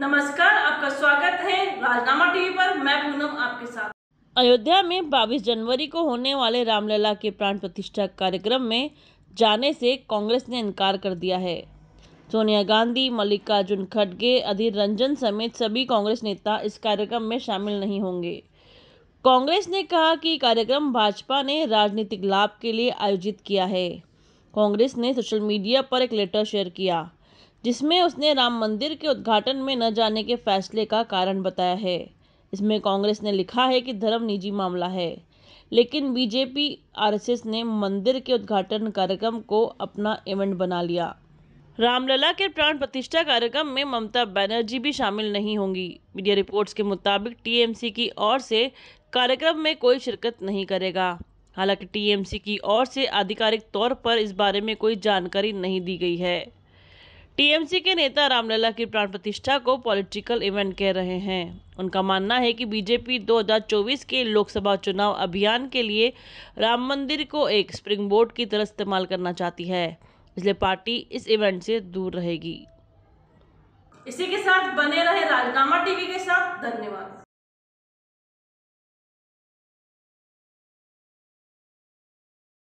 नमस्कार आपका स्वागत है राजनामा टीवी पर मैं पूनम आपके साथ अयोध्या में 22 जनवरी को होने वाले रामलला के प्राण प्रतिष्ठा कार्यक्रम में जाने से कांग्रेस ने इनकार कर दिया है सोनिया गांधी मल्लिकार्जुन खड़गे अधीर रंजन समेत सभी कांग्रेस नेता इस कार्यक्रम में शामिल नहीं होंगे कांग्रेस ने कहा कि कार्यक्रम भाजपा ने राजनीतिक लाभ के लिए आयोजित किया है कांग्रेस ने सोशल मीडिया पर एक लेटर शेयर किया जिसमें उसने राम मंदिर के उद्घाटन में न जाने के फैसले का कारण बताया है इसमें कांग्रेस ने लिखा है कि धर्म निजी मामला है लेकिन बीजेपी आरएसएस ने मंदिर के उद्घाटन कार्यक्रम को अपना इवेंट बना लिया रामलला के प्राण प्रतिष्ठा कार्यक्रम में ममता बनर्जी भी शामिल नहीं होंगी मीडिया रिपोर्ट्स के मुताबिक टीएमसी की ओर से कार्यक्रम में कोई शिरकत नहीं करेगा हालांकि टीएमसी की ओर से आधिकारिक तौर पर इस बारे में कोई जानकारी नहीं दी गई है टीएमसी के नेता रामलला की प्राण प्रतिष्ठा को पॉलिटिकल इवेंट कह रहे हैं उनका मानना है कि बीजेपी 2024 के लोकसभा चुनाव अभियान के लिए राम मंदिर को एक स्प्रिंग बोर्ड की तरह इस्तेमाल करना चाहती है इसलिए पार्टी इस इवेंट से दूर रहेगी इसी के साथ बने रहे राजनामा टीवी के साथ धन्यवाद